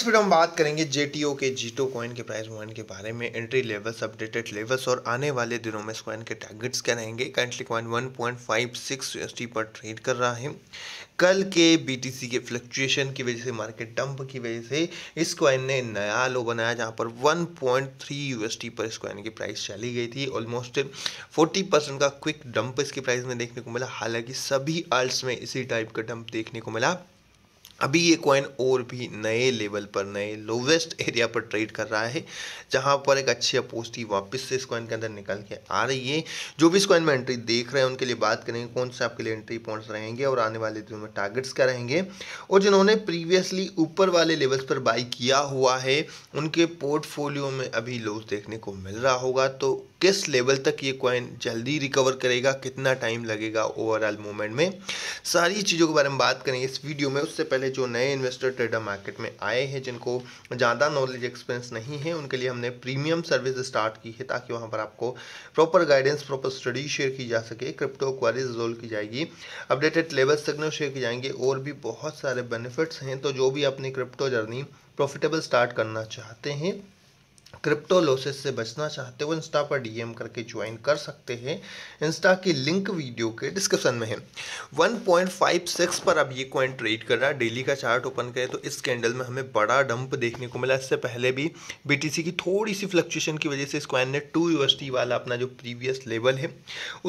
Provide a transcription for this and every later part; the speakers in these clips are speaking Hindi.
इस वीडियो हम बात करेंगे जे के जीटो कॉइन के प्राइस मूवमेंट के बारे में एंट्री लेवल्स अपडेटेड लेवल्स और आने वाले दिनों में इस कॉइन के टारगेट्स क्या रहेंगे करंटली कॉइन 1.56 यूएसडी पर ट्रेड कर रहा है कल के बीटीसी के फ्लक्चुएशन की वजह से मार्केट डंप की वजह से इस कॉइन ने नया लो बनाया जहाँ पर 1.3 यूएसडी पर इस कॉइन की प्राइस चली गई थी ऑलमोस्ट फोर्टी परसेंट का क्विक डंप इसकी प्राइस में देखने को मिला हालांकि सभी आल्ट में इसी टाइप का डंप देखने को मिला अभी ये कॉइन और भी नए लेवल पर नए लोवेस्ट एरिया पर ट्रेड कर रहा है जहाँ पर एक अच्छी अपोस्टी वापस से इस कॉइन के अंदर निकल के आ रही है जो भी इस कॉइन में एंट्री देख रहे हैं उनके लिए बात करेंगे कौन से आपके लिए एंट्री पॉइंट्स रहेंगे और आने वाले दिनों में टारगेट्स क्या रहेंगे और जिन्होंने प्रीवियसली ऊपर वाले लेवल्स पर बाई किया हुआ है उनके पोर्टफोलियो में अभी लॉस देखने को मिल रहा होगा तो किस लेवल तक ये कॉइन जल्दी रिकवर करेगा कितना टाइम लगेगा ओवरऑल मोमेंट में सारी चीज़ों के बारे में बात करेंगे इस वीडियो में उससे पहले जो नए इन्वेस्टर ट्रेडर मार्केट में आए हैं जिनको ज़्यादा नॉलेज एक्सपीरियंस नहीं है उनके लिए हमने प्रीमियम सर्विस स्टार्ट की है ताकि वहाँ पर आपको proper guidance proper study share की जा सके क्रिप्टो क्वारी रिजोल्व की जाएगी अपडेटेड लेवल सिग्नल शेयर की जाएंगे और भी बहुत सारे बेनिफिट्स हैं तो जो भी अपनी क्रिप्टो जर्नी प्रॉफिटेबल स्टार्ट करना चाहते हैं क्रिप्टो लॉसेस से बचना चाहते हो इंस्टा पर डीएम करके ज्वाइन कर सकते हैं इंस्टा की लिंक वीडियो के डिस्क्रिप्शन में है 1.56 पर अब ये कॉइन ट्रेड कर रहा है डेली का चार्ट ओपन करें तो इस कैंडल में हमें बड़ा डंप देखने को मिला इससे पहले भी बीटीसी की थोड़ी सी फ्लक्चुएशन की वजह से इस कॉइन ने टू यूएसटी वाला अपना जो प्रीवियस लेवल है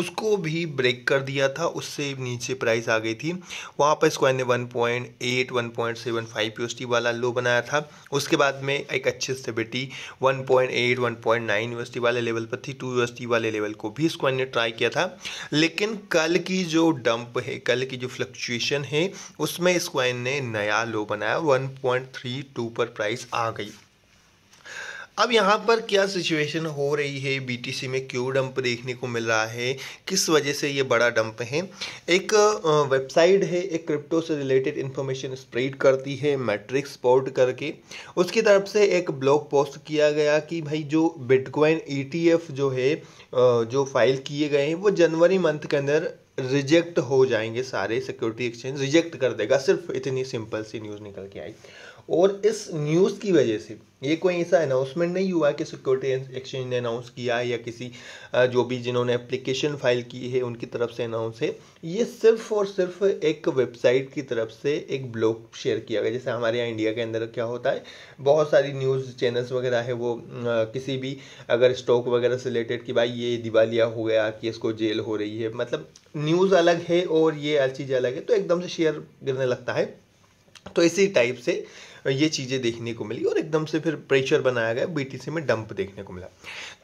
उसको भी ब्रेक कर दिया था उससे नीचे प्राइस आ गई थी वहाँ पर इस कॉइन ने one point eight one point seven five वाला लो बनाया था उसके बाद में एक अच्छी स्टेबिलिटी वन 1.8 1.9 यूएसटी वाले लेवल पर थी 2 यूएसटी वाले लेवल को भी इसको ने ट्राई किया था लेकिन कल की जो डंप है कल की जो फ्लक्चुएशन है उसमें इसको ने नया लो बनाया 1.32 पर प्राइस आ गई अब यहाँ पर क्या सिचुएशन हो रही है बीटीसी में क्यों डंप देखने को मिल रहा है किस वजह से ये बड़ा डंप है एक वेबसाइट है एक क्रिप्टो से रिलेटेड इन्फॉर्मेशन स्प्रेड करती है मैट्रिक स्पोर्ट करके उसकी तरफ से एक ब्लॉग पोस्ट किया गया कि भाई जो बिटकॉइन ईटीएफ e जो है जो फाइल किए गए हैं वो जनवरी मंथ के अंदर रिजेक्ट हो जाएंगे सारे सिक्योरिटी एक्सचेंज रिजेक्ट कर देगा सिर्फ इतनी सिंपल सी न्यूज़ निकल के आई और इस न्यूज़ की वजह से ये कोई ऐसा अनाउंसमेंट नहीं हुआ कि सिक्योरिटी एक्सचेंज ने अनाउंस किया या किसी जो भी जिन्होंने एप्लीकेशन फाइल की है उनकी तरफ से अनाउंस है ये सिर्फ और सिर्फ एक वेबसाइट की तरफ से एक ब्लॉग शेयर किया गया जैसे हमारे यहाँ इंडिया के अंदर क्या होता है बहुत सारी न्यूज़ चैनल्स वगैरह है वो किसी भी अगर स्टॉक वगैरह से रिलेटेड कि भाई ये दिवालिया हो गया कि इसको जेल हो रही है मतलब न्यूज़ अलग है और ये हर चीज़ अलग है तो एकदम से शेयर गिरने लगता है तो इसी टाइप से ये चीज़ें देखने को मिली और एकदम से फिर प्रेशर बनाया गया बी में डंप देखने को मिला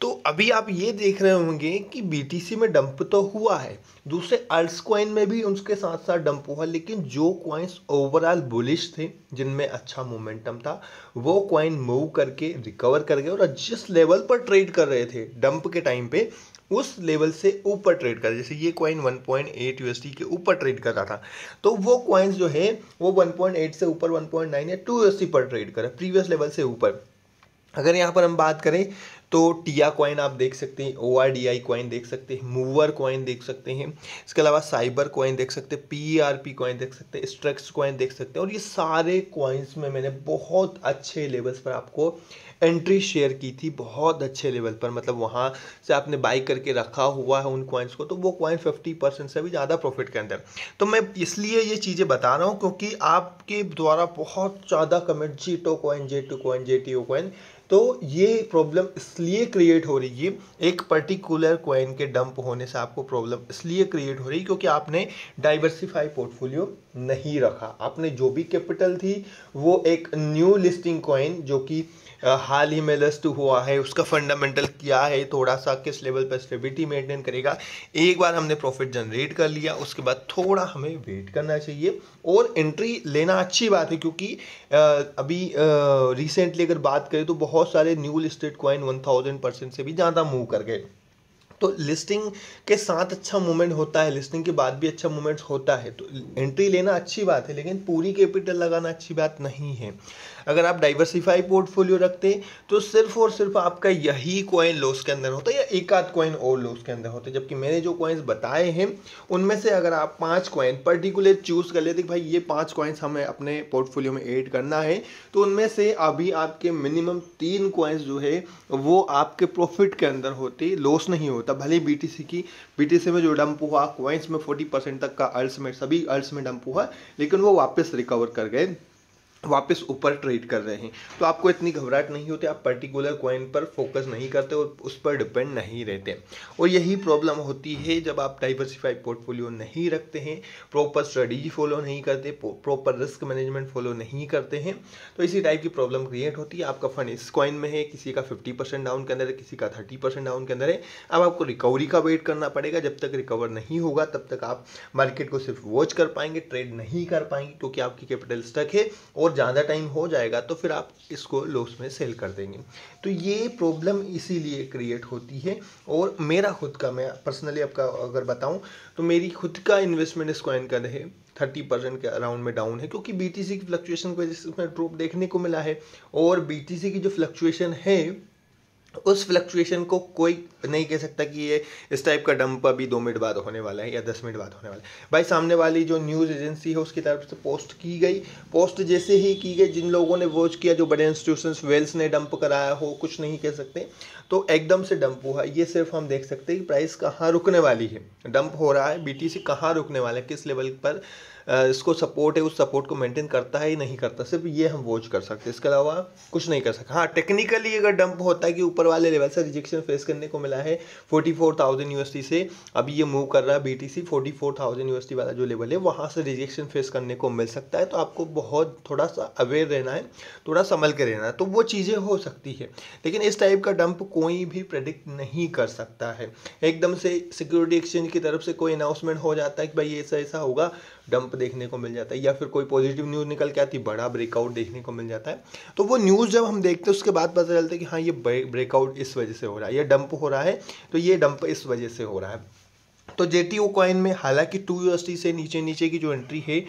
तो अभी आप ये देख रहे होंगे कि बी में डंप तो हुआ है दूसरे अर्ल्स क्वाइन में भी उसके साथ साथ डंप हुआ लेकिन जो क्वाइंस ओवरऑल बुलिश थे जिनमें अच्छा मोमेंटम था वो क्वाइन मूव करके रिकवर कर गए और जिस लेवल पर ट्रेड कर रहे थे डंप के टाइम पे उस लेवल से ऊपर ट्रेड कर जैसे ये कॉइन 1.8 यूएसडी के ऊपर ट्रेड कर रहा था तो वो कॉइन्स जो है वो 1.8 से ऊपर 1.9 या 2 यूएसडी पर ट्रेड कर रहा है प्रीवियस लेवल से ऊपर अगर यहाँ पर हम बात करें तो टिया कॉइन आप देख सकते हैं O R D I coin देख सकते हैं मूवर कॉइन देख सकते हैं इसके अलावा साइबर कॉइन देख सकते हैं पी आर पी कॉइन देख सकते हैं स्ट्रक्स कॉइन देख सकते हैं और ये सारे कॉइन्स में मैंने बहुत अच्छे लेवल्स पर आपको एंट्री शेयर की थी बहुत अच्छे लेवल पर मतलब वहाँ से आपने बाई करके रखा हुआ है उन कॉइन्स को तो वो कॉइन फिफ्टी परसेंट से भी ज़्यादा प्रॉफिट के अंदर तो मैं इसलिए ये चीज़ें बता रहा हूँ क्योंकि आपके द्वारा बहुत ज़्यादा comment Jito coin J two coin J T O coin तो ये प्रॉब्लम इस इसलिए क्रिएट हो रही है एक पर्टिकुलर क्वाइन के डंप होने से आपको प्रॉब्लम इसलिए क्रिएट हो रही है क्योंकि आपने डाइवर्सिफाई पोर्टफोलियो नहीं रखा आपने जो भी कैपिटल थी वो एक न्यू लिस्टिंग क्वाइन जो कि हाल ही में लस्ट हुआ है उसका फंडामेंटल क्या है थोड़ा सा किस लेवल पर स्टेबिलिटी मेंटेन करेगा एक बार हमने प्रॉफिट जनरेट कर लिया उसके बाद थोड़ा हमें वेट करना चाहिए और एंट्री लेना अच्छी बात है क्योंकि अभी रिसेंटली अगर बात करें तो बहुत सारे new listed coin one thousand percent से भी ज़्यादा मूव कर गए तो लिस्टिंग के साथ अच्छा मूवमेंट होता है लिस्टिंग के बाद भी अच्छा मूवमेंट होता है तो एंट्री लेना अच्छी बात है लेकिन पूरी कैपिटल लगाना अच्छी बात नहीं है अगर आप डाइवर्सिफाई पोर्टफोलियो रखते तो सिर्फ और सिर्फ आपका यही कॉइन लॉस के अंदर होता है या एक आध कॉइन और लॉस के अंदर होता जबकि मैंने जो कॉइन्स बताए हैं उनमें से अगर आप पाँच कॉइन पर्टिकुलर चूज़ कर लेते भाई ये पाँच कॉइन्स हमें अपने पोर्टफोलियो में एड करना है तो उनमें से अभी आपके मिनिमम तीन कॉइन्स जो है वो आपके प्रॉफिट के अंदर होते लॉस नहीं होता भले बी की बी में जो डंप हुआ कॉइन्स में फोर्टी परसेंट तक का अल्स में सभी अल्स में डंप हुआ लेकिन वो वापस रिकवर कर गए वापस ऊपर ट्रेड कर रहे हैं तो आपको इतनी घबराहट नहीं होती आप पर्टिकुलर कॉइन पर फोकस नहीं करते और उस पर डिपेंड नहीं रहते और यही प्रॉब्लम होती है जब आप डाइवर्सिफाइड पोर्टफोलियो नहीं रखते हैं प्रॉपर स्ट्रेटजी फॉलो नहीं करते प्रॉपर रिस्क मैनेजमेंट फॉलो नहीं करते हैं तो इसी टाइप की प्रॉब्लम क्रिएट होती है आपका फंड इस कॉइन में है किसी का फिफ्टी डाउन के अंदर है किसी का थर्टी डाउन के अंदर है अब आपको रिकवरी का वेट करना पड़ेगा जब तक रिकवर नहीं होगा तब तक आप मार्केट को सिर्फ वॉच कर पाएंगे ट्रेड नहीं कर पाएंगे क्योंकि आपकी कैपिटल स्टक है और और ज़्यादा टाइम हो जाएगा तो फिर आप इसको लोस में सेल कर देंगे तो ये प्रॉब्लम इसीलिए क्रिएट होती है और मेरा खुद का मैं पर्सनली आपका अगर बताऊं तो मेरी खुद का इन्वेस्टमेंट इस कॉइन का रहे थर्टी परसेंट के अराउंड में डाउन है क्योंकि बी की फ्लक्चुएशन की वजह से उसमें ड्रॉप देखने को मिला है और बी की जो फ्लक्चुएशन है उस फ्लक्चुएशन को कोई नहीं कह सकता कि ये इस टाइप का डंप अभी दो मिनट बाद होने वाला है या दस मिनट बाद होने वाला है भाई सामने वाली जो न्यूज़ एजेंसी है उसकी तरफ से पोस्ट की गई पोस्ट जैसे ही की गई जिन लोगों ने वॉच किया जो बड़े इंस्टीट्यूशन वेल्स ने डंप कराया हो कुछ नहीं कह सकते तो एकदम से डंप हुआ ये सिर्फ हम देख सकते हैं कि प्राइस कहाँ रुकने वाली है डंप हो रहा है बी टी कहाँ रुकने वाला है किस लेवल पर इसको सपोर्ट है उस सपोर्ट को मेंटेन करता है या नहीं करता सिर्फ ये हम वॉच कर सकते इसके अलावा कुछ नहीं कर सकते हाँ टेक्निकली अगर डंप होता है कि ऊपर वाले लेवल से रिजेक्शन फेस करने को मिला है फोर्टी फोर थाउजेंड यूएसटी से अभी ये मूव कर रहा है B T C forty four thousand UST वाला जो लेवल है वहाँ से रिजेक्शन फेस करने को मिल सकता है तो आपको बहुत थोड़ा सा अवेयर रहना है थोड़ा संभल के रहना है तो वो चीज़ें हो सकती है लेकिन इस टाइप का डंप कोई भी प्रेडिक्ट नहीं कर सकता है एकदम से सिक्योरिटी एक्सचेंज की तरफ से कोई अनाउंसमेंट हो जाता है कि भाई ऐसा ऐसा होगा डंप देखने को मिल जाता है या फिर कोई पॉजिटिव न्यूज़ निकल के आती बड़ा ब्रेकआउट देखने को मिल जाता है तो वो न्यूज़ जब हम देखते हैं उसके बाद पता चलता है कि हाँ ये ब्रेकआउट इस वजह से हो रहा है या डंप हो रहा है तो ये डंप इस वजह से हो रहा है तो जे टी ओ कॉइन में हालांकि टू यू से नीचे नीचे की जो एंट्री है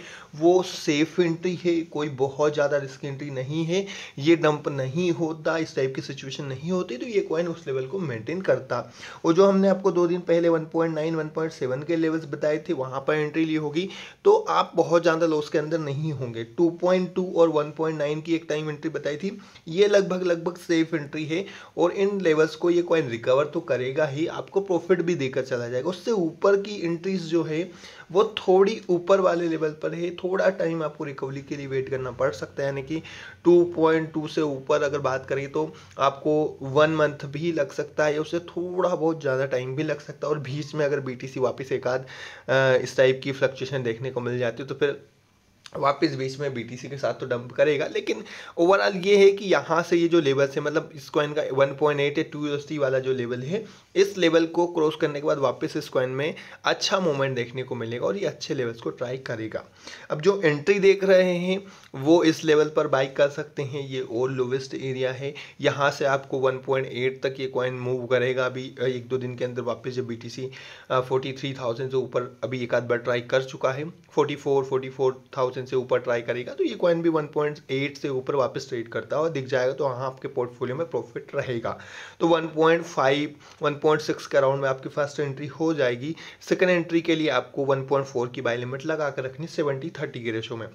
वो सेफ एंट्री है कोई बहुत ज़्यादा रिस्क एंट्री नहीं है ये डंप नहीं होता इस टाइप की सिचुएशन नहीं होती तो ये कॉइन उस लेवल को मेंटेन करता और जो हमने आपको दो दिन पहले 1.9 1.7 के लेवल्स बताए थे वहाँ पर एंट्री ली होगी तो आप बहुत ज़्यादा लॉस के अंदर नहीं होंगे टू और वन की एक टाइम एंट्री बताई थी ये लगभग लगभग सेफ एंट्री है और इन लेवल्स को ये कॉइन रिकवर तो करेगा ही आपको प्रॉफिट भी देकर चला जाएगा उससे ऊपर ऊपर की एंट्रीज जो है वो थोड़ी ऊपर वाले लेवल पर है थोड़ा टाइम आपको रिकवरी के लिए वेट करना पड़ सकता है यानी कि 2.2 से ऊपर अगर बात करें तो आपको वन मंथ भी लग सकता है उसे उससे थोड़ा बहुत ज़्यादा टाइम भी लग सकता है और बीच में अगर बी वापस एक आध इस टाइप की फ्लक्चुएशन देखने को मिल जाती है तो फिर वापस बीच में बीटीसी के साथ तो डंप करेगा लेकिन ओवरऑल ये है कि यहाँ से ये जो लेवल से मतलब इस कॉइन का 1.8 या टू वाला जो लेवल है इस लेवल को क्रॉस करने के बाद वापस इस कॉइन में अच्छा मोमेंट देखने को मिलेगा और ये अच्छे लेवल्स को ट्राई करेगा अब जो एंट्री देख रहे हैं वो इस लेवल पर बाइक कर सकते हैं ये और लोवेस्ट एरिया है यहाँ से आपको वन तक ये कॉइन मूव करेगा अभी एक दो दिन के अंदर वापस जब B T C forty three thousand ऊपर अभी एक आध बार ट्राई कर चुका है forty four forty four thousand से ऊपर ट्राई करेगा तो ये कॉइन भी 1.8 से ऊपर वापस ट्रेड करता है और दिख जाएगा तो वहाँ आपके पोर्टफोलियो में प्रॉफिट रहेगा तो 1.5 1.6 के अराउंड में आपकी फर्स्ट एंट्री हो जाएगी सेकेंड एंट्री के लिए आपको 1.4 की बाई लिमिट लगा कर रखनी सेवेंटी थर्टी के रेशो में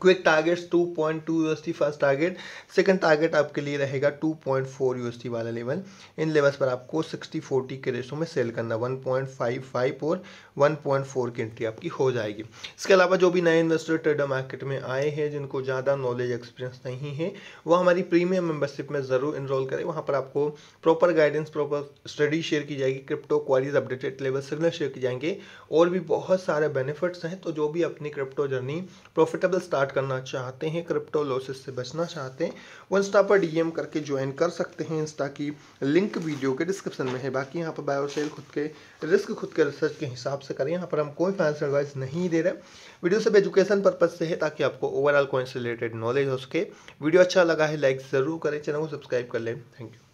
quick targets 2.2 point USD first target second target आपके लिए रहेगा 2.4 पॉइंट यूएसडी वाला लेवल इन लेवल्स पर आपको 60 40 के रेशो में सेल करना 1.55 और 1.4 की एंट्री आपकी हो जाएगी इसके अलावा जो भी नए इन्वेस्टर ट्रेडर मार्केट में आए हैं जिनको ज़्यादा नॉलेज एक्सपीरियंस नहीं है वो हमारी प्रीमियम मेम्बरशिप में ज़रूर इनरोल करें वहाँ पर आपको proper guidance proper study share की जाएगी crypto queries updated level signal share किए जाएंगे और भी बहुत सारे बेनिफिट्स हैं तो जो भी अपनी crypto journey profitable start start करना चाहते हैं क्रिप्टो लॉसेस से बचना चाहते हैं वो इंस्टा पर डीएम करके ज्वाइन कर सकते हैं इंस्टा की लिंक वीडियो के डिस्क्रिप्शन में है बाकी यहाँ पर बायो सेल खुद के रिस्क खुद के रिसर्च के हिसाब से करें यहाँ पर हम कोई फाइनेंशियल एडवाइस नहीं दे रहे वीडियो सब एजुकेशन पर्पज से है ताकि आपको ओवरऑल कोई से रिलेटेड नॉलेज हो सके वीडियो अच्छा लगा है लाइक ज़रूर करें चैनल को सब्सक्राइब कर लें थैंक यू